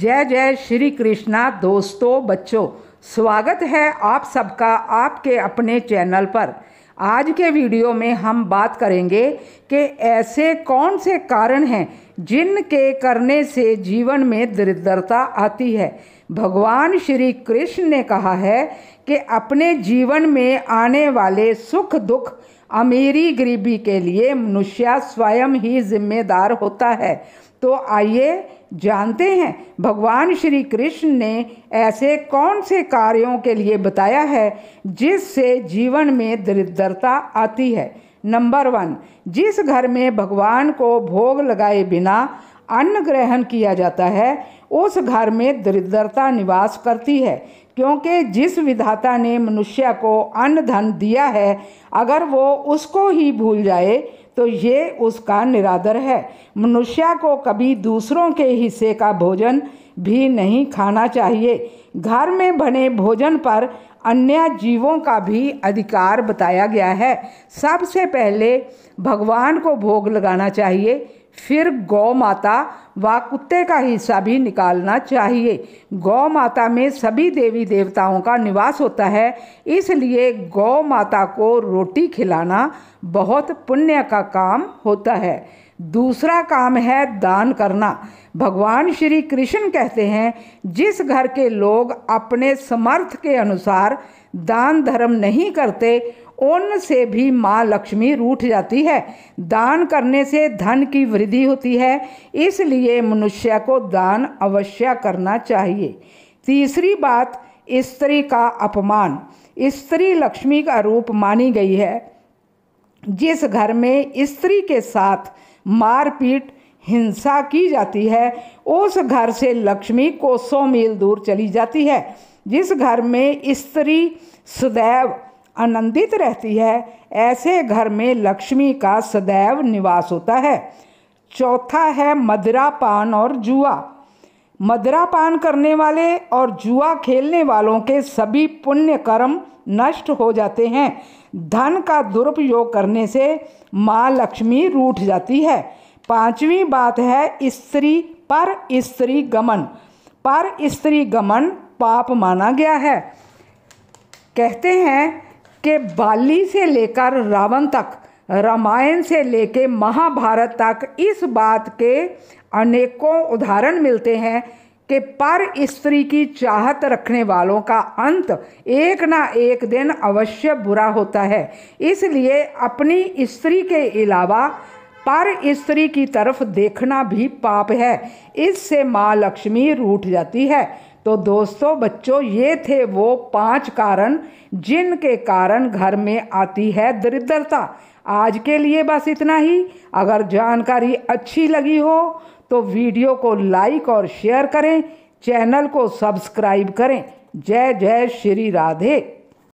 जय जय श्री कृष्णा दोस्तों बच्चों स्वागत है आप सबका आपके अपने चैनल पर आज के वीडियो में हम बात करेंगे कि ऐसे कौन से कारण हैं जिनके करने से जीवन में दरिद्रता आती है भगवान श्री कृष्ण ने कहा है कि अपने जीवन में आने वाले सुख दुख अमीरी गरीबी के लिए मनुष्य स्वयं ही जिम्मेदार होता है तो आइए जानते हैं भगवान श्री कृष्ण ने ऐसे कौन से कार्यों के लिए बताया है जिससे जीवन में दरिद्रता आती है नंबर वन जिस घर में भगवान को भोग लगाए बिना अन्न ग्रहण किया जाता है उस घर में दरिद्रता निवास करती है क्योंकि जिस विधाता ने मनुष्य को अन्न धन दिया है अगर वो उसको ही भूल जाए तो ये उसका निरादर है मनुष्य को कभी दूसरों के हिस्से का भोजन भी नहीं खाना चाहिए घर में बने भोजन पर अन्य जीवों का भी अधिकार बताया गया है सबसे पहले भगवान को भोग लगाना चाहिए फिर गौ माता व कुत्ते का हिस्सा भी निकालना चाहिए गौ माता में सभी देवी देवताओं का निवास होता है इसलिए गौ माता को रोटी खिलाना बहुत पुण्य का काम होता है दूसरा काम है दान करना भगवान श्री कृष्ण कहते हैं जिस घर के लोग अपने समर्थ के अनुसार दान धर्म नहीं करते उन से भी माँ लक्ष्मी रूठ जाती है दान करने से धन की वृद्धि होती है इसलिए मनुष्य को दान अवश्य करना चाहिए तीसरी बात स्त्री का अपमान स्त्री लक्ष्मी का रूप मानी गई है जिस घर में स्त्री के साथ मारपीट हिंसा की जाती है उस घर से लक्ष्मी को सौ मील दूर चली जाती है जिस घर में स्त्री सदैव आनंदित रहती है ऐसे घर में लक्ष्मी का सदैव निवास होता है चौथा है पान और जुआ पान करने वाले और जुआ खेलने वालों के सभी पुण्य कर्म नष्ट हो जाते हैं धन का दुरुपयोग करने से माँ लक्ष्मी रूठ जाती है पांचवी बात है स्त्री पर स्त्री गमन पर स्त्री गमन पाप माना गया है कहते हैं कि बाली से लेकर रावण तक रामायण से लेके महाभारत तक इस बात के अनेकों उदाहरण मिलते हैं कि पर स्त्री की चाहत रखने वालों का अंत एक ना एक दिन अवश्य बुरा होता है इसलिए अपनी स्त्री के अलावा पर स्त्री की तरफ देखना भी पाप है इससे माँ लक्ष्मी रूठ जाती है तो दोस्तों बच्चों ये थे वो पांच कारण जिनके कारण घर में आती है दरिद्रता आज के लिए बस इतना ही अगर जानकारी अच्छी लगी हो तो वीडियो को लाइक और शेयर करें चैनल को सब्सक्राइब करें जय जय श्री राधे